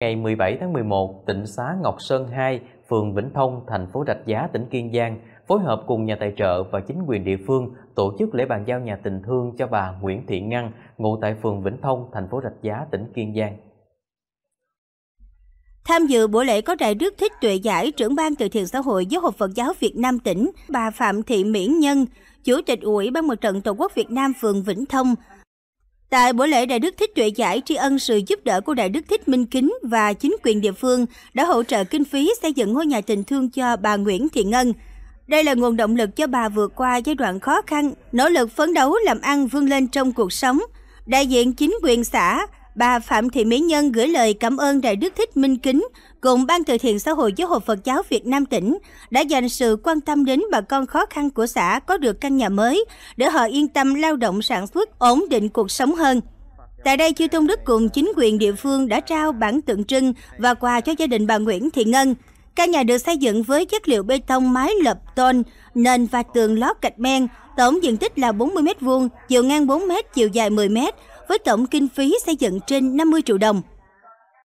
Ngày 17 tháng 11, tỉnh xá Ngọc Sơn 2, phường Vĩnh Thông, thành phố Rạch Giá, tỉnh Kiên Giang phối hợp cùng nhà tài trợ và chính quyền địa phương tổ chức lễ bàn giao nhà tình thương cho bà Nguyễn Thị Ngân, ngụ tại phường Vĩnh Thông, thành phố Rạch Giá, tỉnh Kiên Giang. Tham dự buổi lễ có đại đức Thích Tuệ Giải, trưởng ban từ thiện xã hội giáo hội Phật giáo Việt Nam tỉnh, bà Phạm Thị Miễn Nhân, Chủ tịch Ủy ban Mặt trận Tổ quốc Việt Nam phường Vĩnh Thông, Tại buổi lễ Đại Đức Thích Tuệ Giải tri ân sự giúp đỡ của Đại Đức Thích Minh Kính và chính quyền địa phương đã hỗ trợ kinh phí xây dựng ngôi nhà tình thương cho bà Nguyễn Thị Ngân. Đây là nguồn động lực cho bà vượt qua giai đoạn khó khăn, nỗ lực phấn đấu làm ăn vươn lên trong cuộc sống. Đại diện chính quyền xã, bà Phạm Thị Mỹ Nhân gửi lời cảm ơn Đại đức Thích Minh Kính cùng Ban từ thiện xã hội Giáo hội Phật giáo Việt Nam tỉnh đã dành sự quan tâm đến bà con khó khăn của xã có được căn nhà mới để họ yên tâm lao động sản xuất, ổn định cuộc sống hơn. Tại đây, Chư Tôn Đức cùng chính quyền địa phương đã trao bản tượng trưng và quà cho gia đình bà Nguyễn Thị Ngân. Căn nhà được xây dựng với chất liệu bê tông mái lập tôn, nền và tường lót gạch men, tổng diện tích là 40 m2, chiều ngang 4 m, chiều dài 10 m, với tổng kinh phí xây dựng trên 50 triệu đồng.